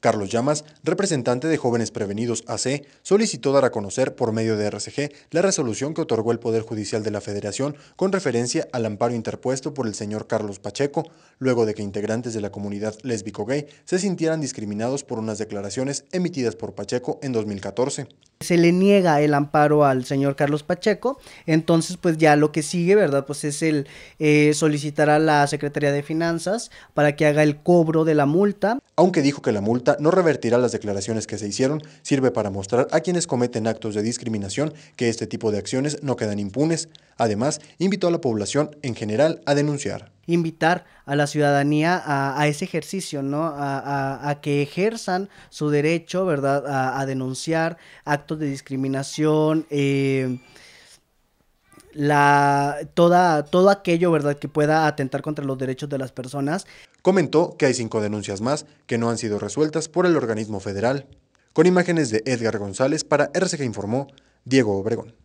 Carlos Llamas, representante de Jóvenes Prevenidos AC, solicitó dar a conocer por medio de RCG la resolución que otorgó el Poder Judicial de la Federación con referencia al amparo interpuesto por el señor Carlos Pacheco, luego de que integrantes de la comunidad lésbico-gay se sintieran discriminados por unas declaraciones emitidas por Pacheco en 2014 se le niega el amparo al señor Carlos Pacheco, entonces pues ya lo que sigue, ¿verdad? Pues es el eh, solicitar a la Secretaría de Finanzas para que haga el cobro de la multa. Aunque dijo que la multa no revertirá las declaraciones que se hicieron, sirve para mostrar a quienes cometen actos de discriminación que este tipo de acciones no quedan impunes. Además, invitó a la población en general a denunciar invitar a la ciudadanía a, ese ejercicio, ¿no? A, que ejerzan su derecho, ¿verdad? A, denunciar actos de discriminación, eh, la, toda, todo aquello, ¿verdad?, que pueda atentar contra los derechos de las personas. Comentó que hay cinco denuncias más que no han sido resueltas por el organismo federal. Con imágenes de Edgar González para RCG Informó, Diego Obregón.